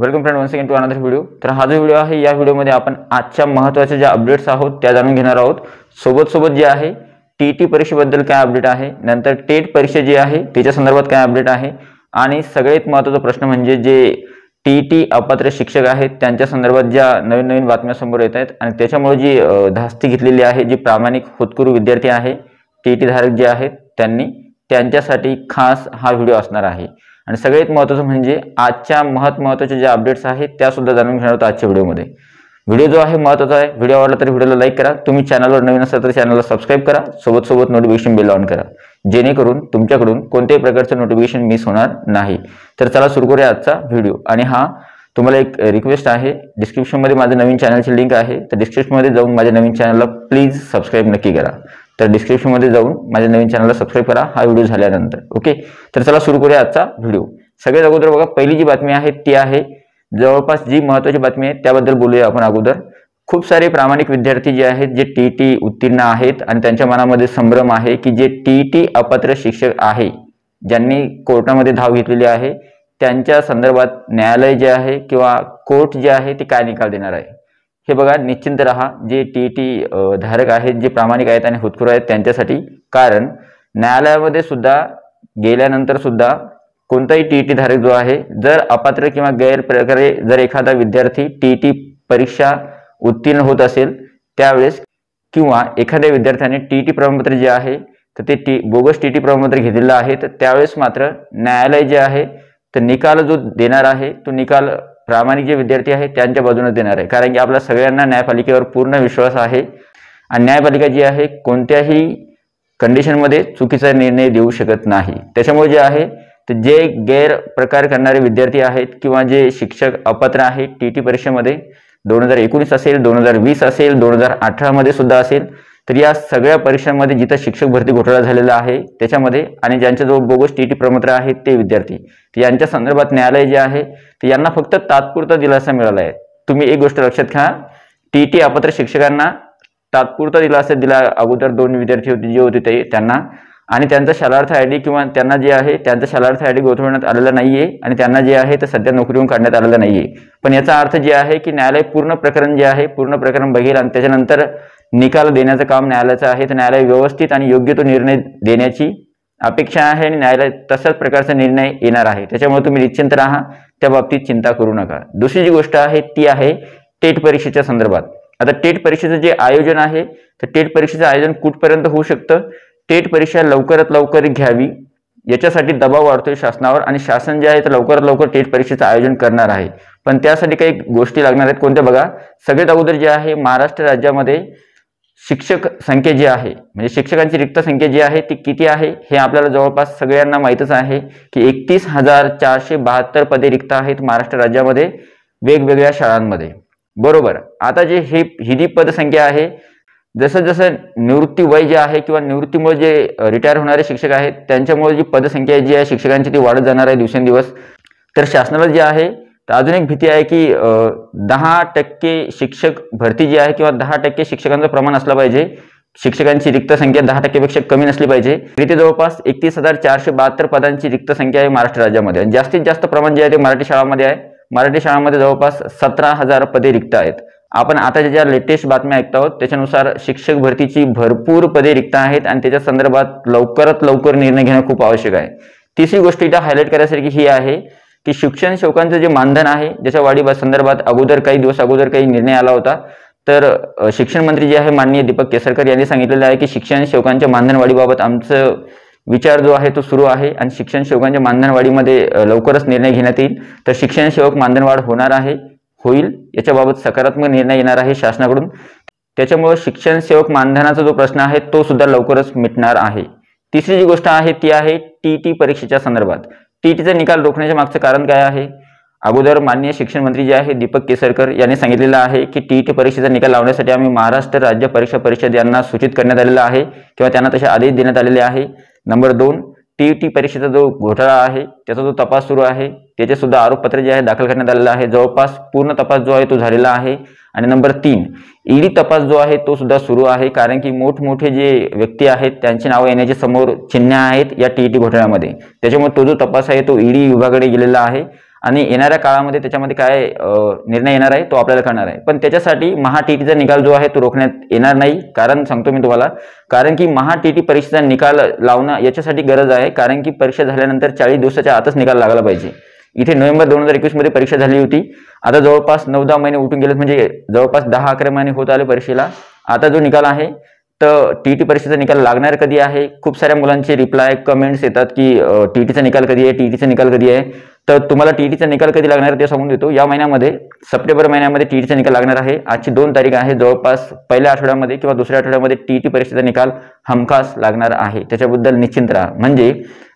welcome friend one second to another video तर हा जो व्हिडिओ आहे या व्हिडिओमध्ये आपण आजच्या महत्त्वाच्या ज्या अपडेट्स आहोत त्या जाणून घेणार आहोत सोबत सोबत जे आहे टी टी परीक्षेबद्दल काय अपडेट आहे नंतर टेट e परीक्षा जी आहे त्याच्या संदर्भात काय अपडेट आहे आणि सगळ्यात महत्त्वाचा प्रश्न म्हणजे जे टी टी अपात्र शिक्षक आहेत त्यांच्या संदर्भात ज्या नवीन नवीन बातम्या समोर येत आहेत आणि त्याच्यामुळे जी धास्ती घेतलेली आहे जी प्रामाणिक होतकुरू विद्यार्थी आहे टी टी धारक जे आहेत त्यांनी त्यांच्यासाठी खास हा व्हिडिओ असणार आहे आणि सगळ्यात महत्त्वाचं म्हणजे आजच्या महत् महत्वाच्या ज्या अपडेट्स आहेत त्या सुद्धा जाणून घेणार होतो आजच्या व्हिडिओमध्ये व्हिडिओ जो आहे महत्त्वाचा आहे व्हिडिओ आवडला तर व्हिडिओला लाईक करा तुम्ही चॅनलवर नवीन असाल तर चॅनलला सबस्क्राईब करा सोबत सोबत नोटिफिकेशन बिल ऑन करा जेणेकरून तुमच्याकडून कोणत्याही प्रकारचं नोटिफिकेशन मिस होणार नाही तर चला सुरू करूया आजचा व्हिडिओ आणि हा तुम्हाला एक रिक्वेस्ट आहे डिस्क्रिप्शनमध्ये माझं नवीन चॅनलची लिंक आहे तर डिस्क्रिप्शनमध्ये जाऊन माझ्या नवीन चॅनलला प्लीज सबस्क्राईब नक्की करा तर डिस्क्रिप्शनमध्ये जाऊन माझ्या नवीन चॅनलला सबस्क्राईब करा हा व्हिडिओ झाल्यानंतर ओके तर चला सुरू करूया आजचा व्हिडिओ सगळ्यात अगोदर बघा पहिली जी बातमी आहे ती आहे जवळपास जी महत्वाची बातमी आहे त्याबद्दल बोलूया आपण अगोदर खूप सारे प्रामाणिक विद्यार्थी जे आहेत जे टी टी उत्तीर्ण आहेत आणि त्यांच्या मनामध्ये संभ्रम आहे की जे टी टी अपात्र शिक्षक आहे ज्यांनी कोर्टामध्ये धाव घेतलेली आहे त्यांच्या संदर्भात न्यायालय जे आहे किंवा कोर्ट जे आहे ते काय निकाल देणार आहे हे बघा निश्चिंत रहा जे टी टी e धारक आहेत जे प्रामाणिक आहेत आणि हुतखुर आहेत त्यांच्यासाठी कारण न्यायालयामध्ये सुद्धा गेल्यानंतर सुद्धा कोणताही टी टी e धारक जो आहे जर अपात्र किंवा गैरप्रकारे जर एखादा विद्यार्थी टी टी e परीक्षा उत्तीर्ण होत असेल त्यावेळेस किंवा एखाद्या विद्यार्थ्याने टी टी प्रमाणपत्र जे आहे तर ते टी बोगस टी टी प्रमाणपत्र घेतलेलं आहे तर त्यावेळेस मात्र न्यायालय जे आहे तर निकाल जो देणार आहे तो निकाल प्रामाणिक जे विद्यार्थी आहेत त्यांच्या बाजूने देणार आहे कारण की आपला सगळ्यांना न्यायपालिकेवर पूर्ण विश्वास आहे आणि न्यायपालिका जी आहे कोणत्याही कंडिशनमध्ये चुकीचा निर्णय देऊ शकत नाही त्याच्यामुळे जे आहे तर जे गैरप्रकार करणारे विद्यार्थी आहेत किंवा जे शिक्षक अपात्र आहेत टी टी परीक्षेमध्ये दोन हजार एकोणीस असेल दोन हजार वीस असेल दोन हजार अठरामध्ये सुद्धा असेल तर या सगळ्या परीक्षांमध्ये जिथं शिक्षक भरती घोटाळा झालेला आहे त्याच्यामध्ये आणि ज्यांच्याजवळ बोगस टी टी प्रमोत्र आहेत ते विद्यार्थी यांच्या संदर्भात न्यायालय जे आहे ते यांना फक्त तात्पुरता दिलासा मिळाला आहे तुम्ही एक गोष्ट लक्षात घ्या टी टी अपात्र शिक्षकांना तात्पुरता दिलासा दिला अगोदर दोन विद्यार्थी होते जे होते ते त्यांना आणि त्यांचा शालार्थ आय डी किंवा त्यांना जे आहे त्यांचा शालार्थ आय डी गोठवण्यात आलेला नाहीये आणि त्यांना जे आहे ते सध्या नोकरीहून काढण्यात आलेलं नाहीये पण याचा अर्थ जे आहे की न्यायालय पूर्ण प्रकरण जे आहे पूर्ण प्रकरण बघेल आणि त्याच्यानंतर निकाल देण्याचं काम न्यायालयाचं आहे तर न्यायालय व्यवस्थित आणि योग्य तो निर्णय देण्याची अपेक्षा आहे आणि न्यायालय तशाच प्रकारचा निर्णय येणार आहे त्याच्यामुळे तुम्ही निश्चिंत राहा त्या बाबतीत चिंता करू नका दुसरी जी गोष्ट आहे ती आहे टेट परीक्षेच्या संदर्भात आता टेट परीक्षेचं जे आयोजन आहे तर टेट परीक्षेचं आयोजन कुठपर्यंत होऊ शकतं टेट परीक्षा लवकरात लवकर घ्यावी याच्यासाठी दबाव वाढतोय शासनावर आणि शासन जे आहे ते लवकरात लवकर टेट परीक्षेचं आयोजन करणार आहे पण त्यासाठी काही गोष्टी लागणार आहेत कोणत्या बघा सगळ्यात अगोदर जे आहे महाराष्ट्र राज्यामध्ये शिक्षक संख्या जी आहे म्हणजे शिक्षकांची रिक्त संख्या जी आहे ती किती आहे हे आपल्याला जवळपास सगळ्यांना माहीतच आहे की एकतीस हजार चारशे बहात्तर पदे रिक्त आहेत महाराष्ट्र राज्यामध्ये वेगवेगळ्या शाळांमध्ये बरोबर आता जे हे ही जी पदसंख्या आहे जसं जसं निवृत्ती वय जे आहे किंवा निवृत्तीमुळे जे रिटायर होणारे शिक्षक आहेत त्यांच्यामुळे जी पदसंख्या जी आहे शिक्षकांची ती वाढत जाणार आहे दिवसेंदिवस तर शासनाला जे आहे तर अजून एक भीती आहे की दहा टक्के शिक्षक भरती जी आहे किंवा दहा टक्के शिक्षकांचं प्रमाण असलं पाहिजे शिक्षकांची रिक्त संख्या दहा टक्केपेक्षा कमी नसली पाहिजे तिथे जवळपास एकतीस हजार चारशे बहात्तर पदांची रिक्त संख्या आहे महाराष्ट्र राज्यामध्ये आणि जास्तीत जास्त प्रमाण जे आहे ते मराठी शाळामध्ये आहे मराठी शाळांमध्ये जवळपास सतरा हजार पदे रिक्त आहेत आपण आता ज्या लेटेस्ट बातम्या ऐकत आहोत त्याच्यानुसार शिक्षक भरतीची भरपूर पदे रिक्त आहेत आणि त्याच्या संदर्भात लवकरात लवकर निर्णय घेणं खूप आवश्यक आहे तिसरी गोष्ट इथं हायलाईट करायसारखी ही आहे की शिक्षण सेवकांचं जे मानधन आहे ज्याच्या वाढीबा संदर्भात अगोदर काही दिवस अगोदर काही निर्णय आला होता तर शिक्षण मंत्री जे आहे माननीय दीपक केसरकर यांनी सांगितलेलं आहे की शिक्षण सेवकांच्या मानधनवाढीबाबत आमचं विचार जो आहे तो सुरू आहे आणि शिक्षण सेवकांच्या मानधनवाढीमध्ये लवकरच निर्णय घेण्यात येईल तर शिक्षण सेवक मानधनवाढ होणार आहे होईल याच्याबाबत सकारात्मक निर्णय येणार आहे शासनाकडून त्याच्यामुळे शिक्षण सेवक मानधनाचा जो प्रश्न आहे तो सुद्धा लवकरच मिटणार आहे तिसरी जी गोष्ट आहे ती आहे टी टी परीक्षेच्या संदर्भात टीईटीचा निकाल रोखण्याच्या मागचं कारण काय आहे अगोदर माननीय शिक्षण मंत्री जे आहे दीपक केसरकर यांनी सांगितलेलं आहे की टीटी परीक्षेचा निकाल लावण्यासाठी आम्ही महाराष्ट्र राज्य परीक्षा परिषद यांना सूचित करण्यात आलेलं आहे किंवा त्यांना तसे आदेश देण्यात आलेले आहे नंबर दोन टीटी परीक्षेचा जो घोटाळा आहे त्याचा जो तपास सुरू आहे त्याचे सुद्धा आरोपपत्र जे आहे दाखल करण्यात आलेलं आहे जवळपास पूर्ण तपास जो आहे तो झालेला आहे आणि नंबर तीन ईडी तपास जो आहे तो सुद्धा सुरू आहे कारण की मोठमोठे जे व्यक्ती आहेत त्यांची नावं येण्याचे समोर चिन्ह आहेत या टीईटी घोटाळ्यामध्ये त्याच्यामुळे तो जो तपास आहे तो ईडी विभागाकडे गेलेला आहे आणि येणाऱ्या काळामध्ये त्याच्यामध्ये काय निर्णय येणार आहे तो आपल्याला करणार आहे पण त्याच्यासाठी महाटीटीचा निकाल जो आहे तो रोखण्यात येणार नाही कारण सांगतो मी तुम्हाला कारण की महा परीक्षेचा निकाल लावणं याच्यासाठी गरज आहे कारण की परीक्षा झाल्यानंतर चाळीस दिवसाच्या आतच निकाल लागला पाहिजे इथे नोव्हेंबर दोन हजार मध्ये परीक्षा झाली होती आता जवळपास नऊ दहा महिने उठून गेलेत म्हणजे जवळपास दहा अकरा महिने होत आले परीक्षेला आता जो निकाल आहे तर टी टी परीक्षेचा निकाल लागणार कधी आहे खूप साऱ्या मुलांचे रिप्लाय कमेंट्स येतात की टी टीचा निकाल कधी आहे टी टीचा निकाल कधी आहे तर तुम्हाला टी निकाल कधी लागणार ते सांगून देतो या महिन्यामध्ये सप्टेंबर महिन्यामध्ये टी टीचा निकाल लागणार आहे आजची दोन तारीख आहे जवळपास पहिल्या आठवड्यामध्ये किंवा दुसऱ्या आठवड्यामध्ये टी टी परीक्षेचा निकाल हमखास लागणार आहे त्याच्याबद्दल निश्चिंत राहा म्हणजे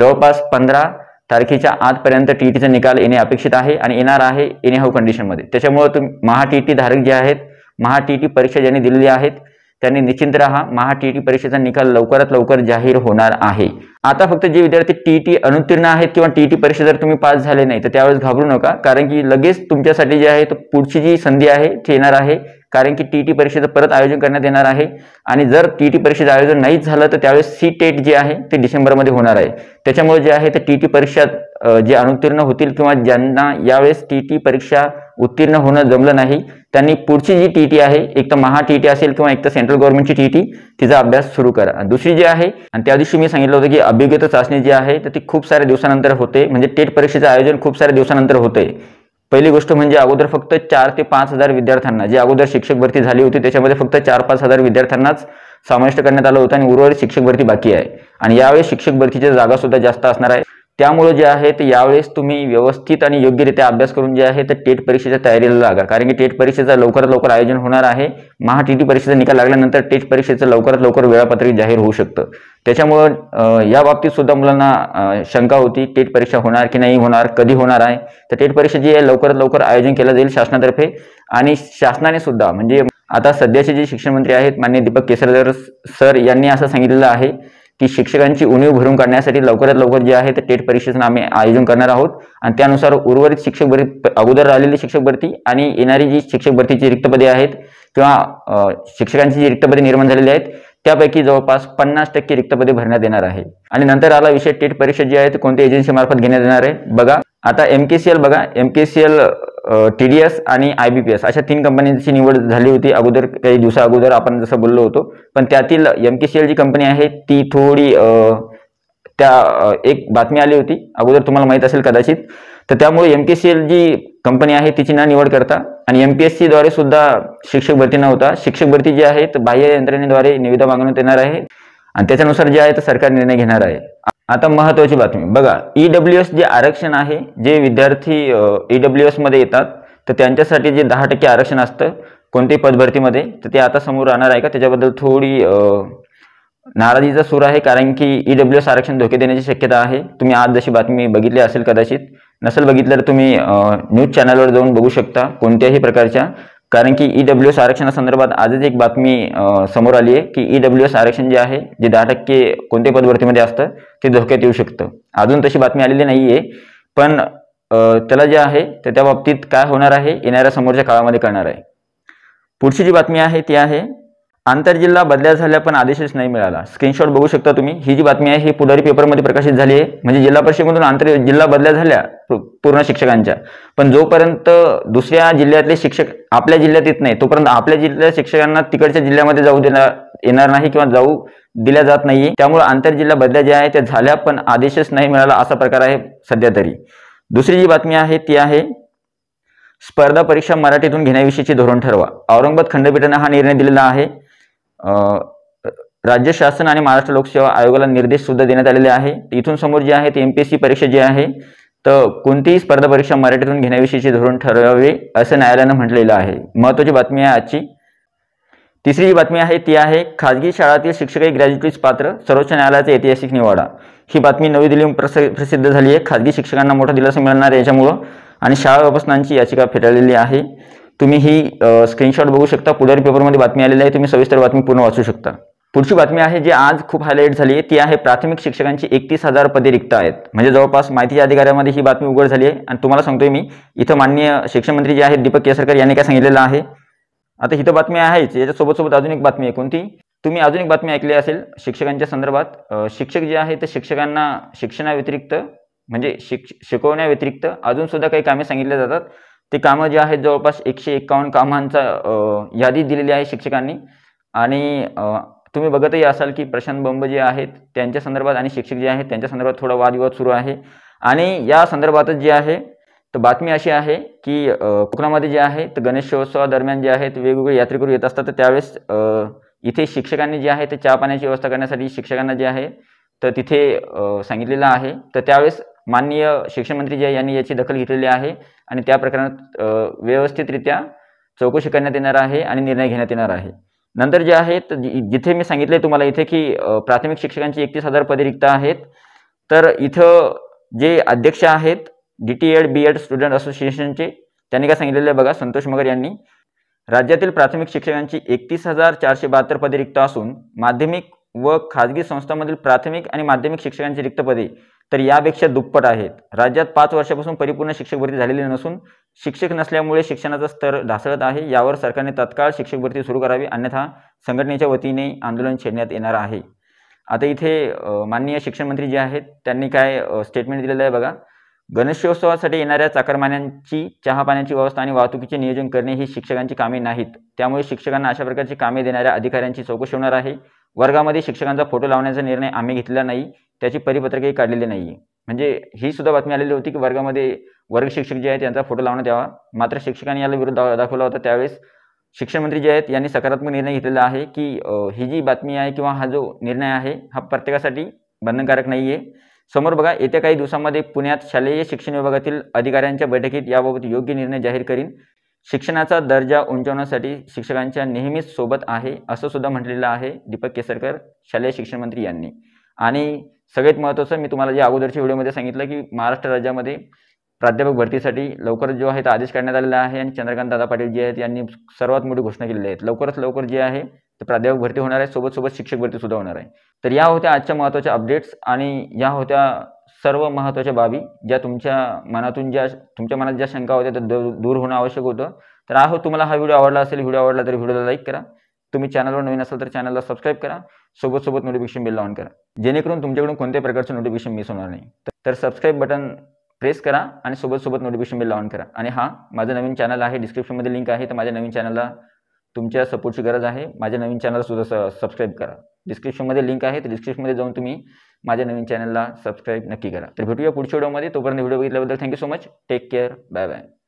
जवळपास पंधरा तारखेच्या आजपर्यंत टी टीचा निकाल येणे अपेक्षित आहे आणि येणार आहे येणे हाऊ हो कंडिशनमध्ये त्याच्यामुळे तुम्ही महा टी टी धारक जे आहेत महा टी टी परीक्षा ज्यांनी दिलेली आहेत त्यांनी निश्चिंत राहा महा टी टी परीक्षेचा निकाल लवकरात लवकर जाहीर होणार आहे आता फक्त जे विद्यार्थी टी टी अनुत्तीर्ण आहेत किंवा टी टी परीक्षा जर तुम्ही पास झाले नाही तर त्यावेळेस घाबरू नका कारण की लगेच तुमच्यासाठी जे आहे तो पुढची जी संधी आहे ती येणार आहे कारण की टी टी परीक्षेचं परत आयोजन करण्यात येणार आहे आणि जर टी टी परीक्षेचं आयोजन नाहीच झालं तर त्यावेळेस सी टेट जे आहे ते डिसेंबरमध्ये होणार आहे त्याच्यामुळे जे आहे ते टी टी परीक्षा जे अनुत्तीर्ण होतील किंवा ज्यांना यावेळेस टी टी परीक्षा उत्तीर्ण होणं जमलं नाही त्यांनी पुढची जी टी टी आहे एक तर महा टी टी असेल किंवा एक तर सेंट्रल गव्हर्नमेंटची टी टी तिचा अभ्यास सुरू करा दुसरी जी आहे आणि त्या दिवशी मी सांगितलं होतं की अभिज्ञता चाचणी जी आहे तर ती खूप साऱ्या दिवसानंतर होते म्हणजे टेट परीक्षेचं आयोजन खूप साऱ्या दिवसानंतर होते पहिली गोष्ट म्हणजे अगोदर फक्त चार ते पाच हजार विद्यार्थ्यांना जी अगोदर शिक्षक भरती झाली होती त्याच्यामध्ये फक्त चार पाच हजार विद्यार्थ्यांनाच समाविष्ट करण्यात आलं होतं आणि उर्वरित शिक्षक भरती बाकी आहे आणि यावेळी शिक्षक भरतीच्या जागा सुद्धा जास्त असणार आहे त्यामुळे जे आहे ते यावेळेस तुम्ही व्यवस्थित आणि योग्यरित्या अभ्यास करून जे आहे ते टेट परीक्षेच्या तयारीला लागा कारण की टेट परीक्षेचं लवकरात लवकर आयोजन होणार आहे महा टी टी परीक्षेचा निकाल लागल्यानंतर टेट परीक्षेचं लवकरात लवकर वेळापत्रक जाहीर होऊ शकतं त्याच्यामुळं या बाबतीत सुद्धा मुलांना शंका होती टेट परीक्षा होणार की नाही होणार कधी होणार आहे तर टेट परीक्षा जी आहे लवकरात लवकर आयोजन केलं जाईल शासनातर्फे आणि शासनाने सुद्धा म्हणजे आता सध्याचे जे शिक्षण मंत्री आहेत मान्य दीपक केसरकर सर यांनी असं सांगितलेलं आहे की शिक्षकांची उणीव भरून काढण्यासाठी लवकरात लवकर जे आहे ते टेट परीक्षेचं आम्ही आयोजन करणार आहोत आणि त्यानुसार उर्वरित शिक्षक भरती अगोदर राहिलेली शिक्षक भरती आणि येणारी जी शिक्षक भरतीची रिक्त पदे आहेत किंवा शिक्षकांची जी रिक्त पदे निर्माण झालेली आहेत त्यापैकी जवळपास पन्नास टक्के रिक्त पदे भरण्यात येणार आहे आणि नंतर आला विषय टेट परीक्षा जी आहे ती कोणत्या एजन्सीमार्फत घेण्यात येणार आहे बघा आता एम के सी एल बघा M K C L T D S आणि आय बी पी एस अशा तीन कंपन्यांची निवड झाली होती अगोदर काही दिवसा अगोदर आपण जसं बोललो होतो पण त्यातील एम के सी एल जी कंपनी आहे ती थोडी त्या एक बातमी आली होती अगोदर तुम्हाला माहीत असेल कदाचित तर त्यामुळे एम के सी एल जी कंपनी आहे तिची ना निवड करता आणि एम पी एस सीद्वारे सुद्धा शिक्षक भरती न होता शिक्षक भरती जी आहे तर बाह्य यंत्रणेद्वारे निविदा मागवण्यात येणार आहे आणि त्याच्यानुसार जे आहे तर सरकार निर्णय घेणार आहे आता महत्त्वाची बातमी बघा ई डब्ल्यू एस जे आरक्षण आहे जे विद्यार्थी ई डब्ल्यू e मध्ये येतात तर त्यांच्यासाठी जे दहा टक्के आरक्षण असतं कोणत्याही पदभरतीमध्ये तर ते आता समोर राहणार आहे का त्याच्याबद्दल थोडी नाराजीचा सूर आहे कारण की ई डब्ल्यू एस आरक्षण धोके देण्याची शक्यता आहे तुम्ही आज जशी बातमी बघितली असेल कदाचित नसेल बघितलं तर तुम्ही न्यूज चॅनलवर जाऊन बघू शकता कोणत्याही प्रकारच्या कारण की ई डब्ल्यू एस आरक्षणासंदर्भात आजच एक बातमी समोर आली आहे की ई डब्ल्यू एस आरक्षण जे आहे जे दहा टक्के कोणत्या पदभरतीमध्ये असतं ते धोक्यात येऊ शकतं अजून तशी बातमी आलेली नाही आहे पण त्याला जे आहे तर त्या बाबतीत काय होणार आहे येणाऱ्या समोरच्या काळामध्ये करणार आहे पुढची जी बातमी आहे ती आहे आंतरजिल्हा बदल्या झाल्या पण आदेशच नाही मिळाला स्क्रीनशॉट बघू शकता तुम्ही ही जी बातमी आहे ही पुढारी पेपरमध्ये प्रकाशित झाली आहे म्हणजे जिल्हा परिषदेमधून आंतर जिल्हा बदल्या झाल्या पूर्ण शिक्षकांच्या पण जोपर्यंत दुसऱ्या जिल्ह्यातले शिक्षक आपल्या जिल्ह्यात येत नाही तोपर्यंत आपल्या जिल्ह्यातल्या शिक्षकांना तिकडच्या जिल्ह्यामध्ये जाऊ देणार येणार नाही किंवा जाऊ दिल्या जात नाही त्यामुळे आंतरजिल्हा बदल्या ज्या आहे त्या झाल्या पण आदेशच नाही मिळाला असा प्रकार आहे सध्या तरी दुसरी जी बातमी आहे ती आहे स्पर्धा परीक्षा मराठीतून घेण्याविषयीचे धोरण ठरवा औरंगाबाद खंडपीठाने हा निर्णय दिलेला आहे राज्य शासन आणि महाराष्ट्र लोकसेवा आयोगाला निर्देश सुद्धा देण्यात आलेले आहे इथून समोर जे आहे ते एम पी एस सी परीक्षा जी आहे तर कोणतीही स्पर्धा परीक्षा मराठीतून घेण्याविषयीचे धोरण ठरवावे असं न्यायालयानं म्हटलेलं आहे महत्वाची बातमी आहे आजची तिसरी जी बातमी आहे ती आहे खाजगी शाळातील शिक्षकही ग्रॅज्युएटीस पात्र सर्वोच्च न्यायालयाचा ऐतिहासिक निवाडा ही बातमी नवी दिल्ली प्रसिद्ध झाली आहे खाजगी शिक्षकांना मोठा दिलासा मिळणार याच्यामुळं आणि शाळा व्यवस्थांची याचिका फेटाळलेली आहे तुम्ही ही स्क्रीनशॉट बघू शकता पुढारी पेपरमध्ये बातमी आलेली आहे तुम्ही सविस्तर बातमी पूर्ण वाचू शकता पुढची बातमी आहे जी आज खूप हायलाईट झाली आहे ती आहे प्राथमिक शिक्षकांची एकतीस हजार पदे रिक्त आहेत म्हणजे जवळपास माहितीच्या अधिकाऱ्यामध्ये ही बातमी उघड झाली आहे आणि तुम्हाला सांगतोय मी इथं माननीय शिक्षण मंत्री जे आहेत दीपक केसरकर यांनी काय सांगितलेलं आहे आता इथं बातमी आहेच याच्यासोबत सोबत अजून एक बातमी आहे कोणती तुम्ही अजून एक बातमी ऐकली असेल शिक्षकांच्या संदर्भात शिक्षक जे आहे ते शिक्षकांना शिक्षणाव्यतिरिक्त म्हणजे शिक शिकवण्याव्यतिरिक्त अजून सुद्धा काही कामे सांगितल्या जातात ते कामं जे आहेत जवळपास एकशे एकावन्न कामांचा यादी दिलेली आहे शिक्षकांनी आणि तुम्ही बघतही असाल की प्रशांत बंब जे आहेत त्यांच्या संदर्भात आणि शिक्षक जे आहेत त्यांच्या संदर्भात थोडा वादविवाद सुरू आहे आणि या संदर्भातच जे आहे तर बातमी अशी आहे की कोकणामध्ये जे आहे तर गणेशोत्सवादरम्यान जे आहेत वेगवेगळे यात्रेकरू येत असतात तर त्यावेळेस इथे शिक्षकांनी जे आहे ते चहा पाण्याची व्यवस्था करण्यासाठी शिक्षकांना जे आहे तर तिथे सांगितलेलं आहे तर त्यावेळेस माननीय शिक्षण मंत्री जे यांनी याची दखल घेतलेली आहे आणि त्या प्रकरणात व्यवस्थितरित्या चौकशी करण्यात येणार आहे आणि निर्णय घेण्यात येणार आहे नंतर जे आहेत जिथे मी सांगितले तुम्हाला इथे की प्राथमिक शिक्षकांची एकतीस हजार पदे रिक्त आहेत तर इथं जे अध्यक्ष आहेत D T Ed B Ed student असोसिएशनचे त्यांनी काय सांगितलेलं आहे बघा संतोष मगर यांनी राज्यातील प्राथमिक शिक्षकांची एकतीस हजार चारशे बहात्तर पदे रिक्त असून माध्यमिक व खाजगी संस्थांमधील प्राथमिक आणि माध्यमिक शिक्षकांची रिक्त पदे तर यापेक्षा दुप्पट आहेत राज्यात पाच वर्षापासून परिपूर्ण शिक्षक भरती झालेली नसून शिक्षक नसल्यामुळे शिक्षणाचा स्तर ढासळत आहे यावर सरकारने तत्काळ शिक्षक भरती सुरू करावी अन्यथा संघटनेच्या वतीने आंदोलन छेडण्यात येणार आहे आता इथे माननीय शिक्षण मंत्री जे आहेत त्यांनी काय स्टेटमेंट दिलेलं आहे बघा गणेशोत्सवासाठी येणाऱ्या चाकरमान्यांची चहा पाण्याची व्यवस्था आणि वाहतुकीचे नियोजन करणे ही शिक्षकांची कामे नाहीत त्यामुळे शिक्षकांना अशा प्रकारची कामे देणाऱ्या अधिकाऱ्यांची चौकशी होणार आहे वर्गामध्ये शिक्षकांचा फोटो लावण्याचा निर्णय आम्ही घेतलेला नाही त्याची परिपत्रकही काढलेली नाही म्हणजे ही सुद्धा बातमी आलेली होती की वर्गामध्ये वर्ग शिक्षक जे आहेत त्यांचा फोटो लावण्यात यावा मात्र शिक्षकांनी याला विरोध दाखवला होता त्यावेळेस शिक्षण मंत्री जे आहेत यांनी सकारात्मक निर्णय घेतलेला आहे की ही जी बातमी आहे किंवा हा जो निर्णय आहे हा प्रत्येकासाठी बंधनकारक नाही आहे समोर बघा येत्या काही दिवसांमध्ये पुण्यात शालेय शिक्षण विभागातील अधिकाऱ्यांच्या बैठकीत याबाबत योग्य निर्णय जाहीर करीन शिक्षणाचा दर्जा उंचावण्यासाठी शिक्षकांच्या नेहमीच सोबत आहे असं सुद्धा म्हटलेलं आहे दीपक केसरकर शालेय शिक्षण मंत्री यांनी आणि सगळ्यात महत्त्वाचं मी तुम्हाला जे अगोदरच्या व्हिडिओमध्ये सांगितलं की महाराष्ट्र राज्यामध्ये प्राध्यापक भरतीसाठी लवकरच जो आहे तो आदेश काढण्यात आलेला आहे आणि चंद्रकांत दादा पाटील जे आहेत यांनी सर्वात मोठी घोषणा केलेली आहे लवकरच लवकर जे आहे तर प्राध्यापक भरती होणार आहे सोबत सोबत शिक्षक भरती सुद्धा होणार आहे तर या होत्या आजच्या महत्त्वाच्या अपडेट्स आणि या होत्या सर्व महत्त्वाच्या बाबी ज्या तुमच्या मनातून ज्या तुमच्या मनात ज्या शंका होत्या त्या दूर होणं आवश्यक होतं तर आहो तुम्हाला हा व्हिडिओ आवडला असेल व्हिडिओ आवडला तर व्हिडिओला लाईक करा तुम्ही चॅनलवर नवीन असाल तर चॅनलला सबस्क्राईब करा सोबत सोबत नोटिफिकेशन बिल ऑन करा जेणेकरून तुमच्याकडून कोणत्याही प्रकारचं नोटिफिकेशन मिस होणार नाही तर सबस्क्राईब बटन प्रेस करा आणि सोबत सोबत नोटिफिकेशन बिल ऑन करा आणि हा माझं नवीन चॅनल आहे डिस्क्रिप्शनमध्ये लिंक आहे तर माझ्या नवीन चॅनलला तुमच्या सपोर्टची गरज आहे माझ्या नवीन चॅनलसुद्धा स सबस्क्राईब करा डिस्क्रिप्शनमध्ये लिंक आहे तर डिस्क्रिप्शनमध्ये जाऊन तुम्ही माझ्या नवीन चॅनलला सबस्क्राईब नक्की करा तर भेटूया पुढच्या व्हिडिओमध्ये तोपर्यंत व्हिडिओ बघितल्याबद्दल thank you so much take care bye bye